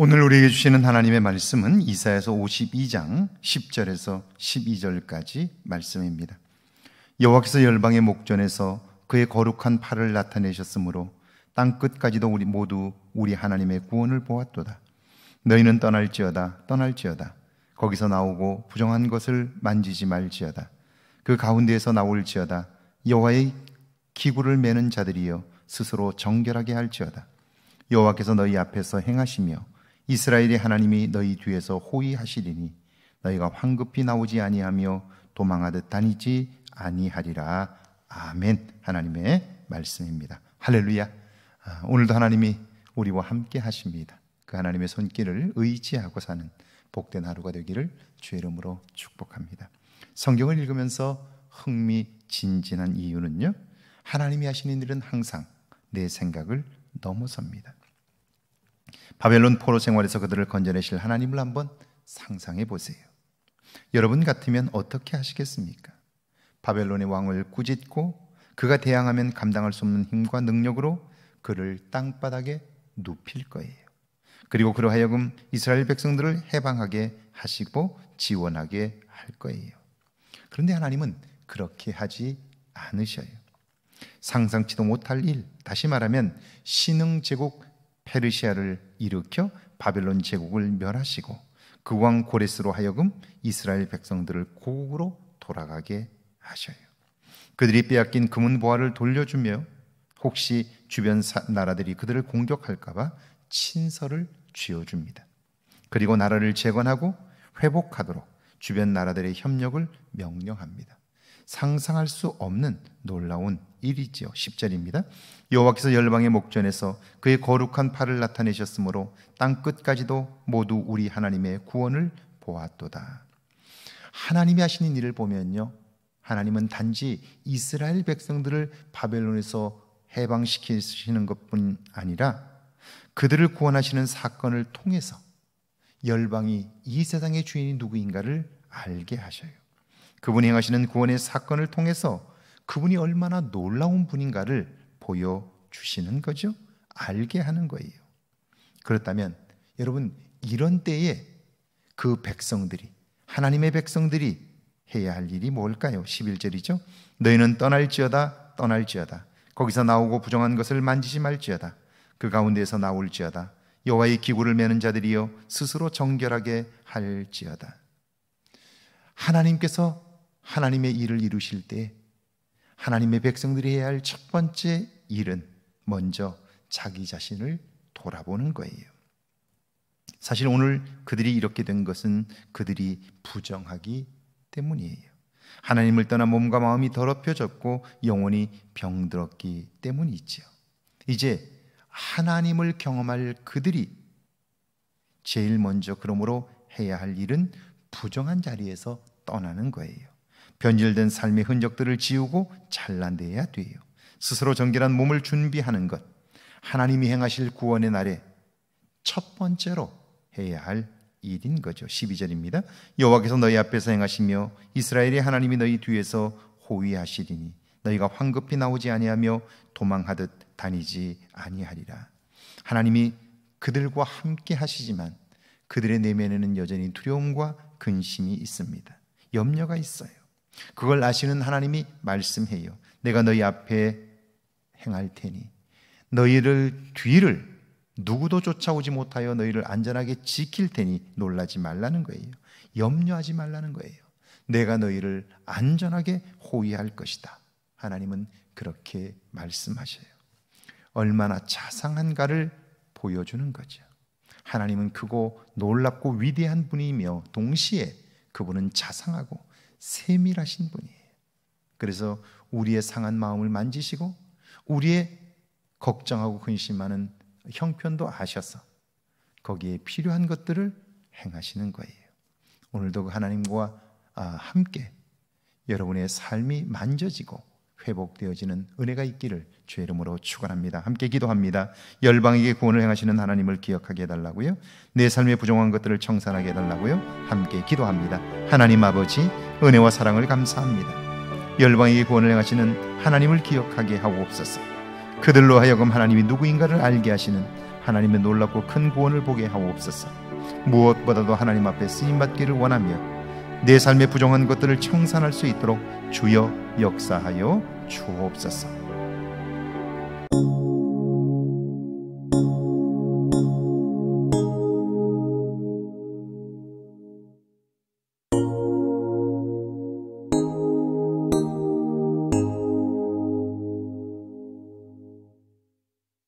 오늘 우리에게 주시는 하나님의 말씀은 이사에서 52장 10절에서 12절까지 말씀입니다. 여호와께서 열방의 목전에서 그의 거룩한 팔을 나타내셨으므로 땅 끝까지도 우리 모두 우리 하나님의 구원을 보았도다. 너희는 떠날지어다 떠날지어다 거기서 나오고 부정한 것을 만지지 말지어다 그 가운데에서 나올지어다 여호와의 기구를 매는 자들이여 스스로 정결하게 할지어다 여호와께서 너희 앞에서 행하시며 이스라엘이 하나님이 너희 뒤에서 호위하시리니 너희가 황급히 나오지 아니하며 도망하듯 다니지 아니하리라. 아멘. 하나님의 말씀입니다. 할렐루야. 아, 오늘도 하나님이 우리와 함께 하십니다. 그 하나님의 손길을 의지하고 사는 복된 하루가 되기를 주의 이름으로 축복합니다. 성경을 읽으면서 흥미진진한 이유는요. 하나님이 하시는 일은 항상 내 생각을 넘어섭니다. 바벨론 포로 생활에서 그들을 건져내실 하나님을 한번 상상해 보세요. 여러분 같으면 어떻게 하시겠습니까? 바벨론의 왕을 꾸짖고 그가 대항하면 감당할 수 없는 힘과 능력으로 그를 땅바닥에 눕힐 거예요. 그리고 그러 하여금 이스라엘 백성들을 해방하게 하시고 지원하게 할 거예요. 그런데 하나님은 그렇게 하지 않으셔요. 상상치도 못할 일, 다시 말하면 신흥 제국 페르시아를 일으켜 바벨론 제국을 멸하시고 그 왕 고레스로 하여금 이스라엘 백성들을 고국으로 돌아가게 하셔요. 그들이 빼앗긴 금은 보화를 돌려주며 혹시 주변 나라들이 그들을 공격할까봐 친서를 쥐어줍니다. 그리고 나라를 재건하고 회복하도록 주변 나라들의 협력을 명령합니다. 상상할 수 없는 놀라운 일이지요. 10절입니다. 여호와께서 열방의 목전에서 그의 거룩한 팔을 나타내셨으므로 땅 끝까지도 모두 우리 하나님의 구원을 보았도다. 하나님이 하시는 일을 보면요. 하나님은 단지 이스라엘 백성들을 바벨론에서 해방시키시는 것뿐 아니라 그들을 구원하시는 사건을 통해서 열방이 이 세상의 주인이 누구인가를 알게 하셔요. 그분이 행하시는 구원의 사건을 통해서 그분이 얼마나 놀라운 분인가를 보여주시는 거죠. 알게 하는 거예요. 그렇다면 여러분 이런 때에 그 백성들이 하나님의 백성들이 해야 할 일이 뭘까요? 11절이죠. 너희는 떠날지어다 떠날지어다 거기서 나오고 부정한 것을 만지지 말지어다 그 가운데에서 나올지어다 여호와의 기구를 매는 자들이여 스스로 정결하게 할지어다 하나님께서 하나님의 일을 이루실 때 하나님의 백성들이 해야 할 첫 번째 일은 먼저 자기 자신을 돌아보는 거예요. 사실 오늘 그들이 이렇게 된 것은 그들이 부정하기 때문이에요. 하나님을 떠나 몸과 마음이 더럽혀졌고 영혼이 병들었기 때문이지요. 이제 하나님을 경험할 그들이 제일 먼저 그러므로 해야 할 일은 부정한 자리에서 떠나는 거예요. 변질된 삶의 흔적들을 지우고 잘라내야 돼요. 스스로 정결한 몸을 준비하는 것. 하나님이 행하실 구원의 날에 첫 번째로 해야 할 일인 거죠. 12절입니다. 여호와께서 너희 앞에서 행하시며 이스라엘의 하나님이 너희 뒤에서 호위하시리니 너희가 황급히 나오지 아니하며 도망하듯 다니지 아니하리라. 하나님이 그들과 함께 하시지만 그들의 내면에는 여전히 두려움과 근심이 있습니다. 염려가 있어요. 그걸 아시는 하나님이 말씀해요. 내가 너희 앞에 행할 테니 너희를 뒤를 누구도 쫓아오지 못하여 너희를 안전하게 지킬 테니 놀라지 말라는 거예요. 염려하지 말라는 거예요. 내가 너희를 안전하게 호위할 것이다. 하나님은 그렇게 말씀하셔요. 얼마나 자상한가를 보여주는 거죠. 하나님은 크고 놀랍고 위대한 분이며 동시에 그분은 자상하고 세밀하신 분이에요. 그래서 우리의 상한 마음을 만지시고 우리의 걱정하고 근심 하는 형편도 아셔서 거기에 필요한 것들을 행하시는 거예요. 오늘도 그 하나님과 아, 함께 여러분의 삶이 만져지고 회복되어지는 은혜가 있기를 주의 이름으로 축원합니다. 함께 기도합니다. 열방에게 구원을 행하시는 하나님을 기억하게 해달라고요. 내 삶에 부정한 것들을 청산하게 해달라고요. 함께 기도합니다. 하나님 아버지 은혜와 사랑을 감사합니다. 열방에 구원을 행하시는 하나님을 기억하게 하옵소서. 그들로 하여금 하나님이 누구인가를 알게 하시는 하나님의 놀랍고 큰 구원을 보게 하옵소서. 무엇보다도 하나님 앞에 쓰임 받기를 원하며 내 삶의 부정한 것들을 청산할 수 있도록 주여 역사하여 주옵소서.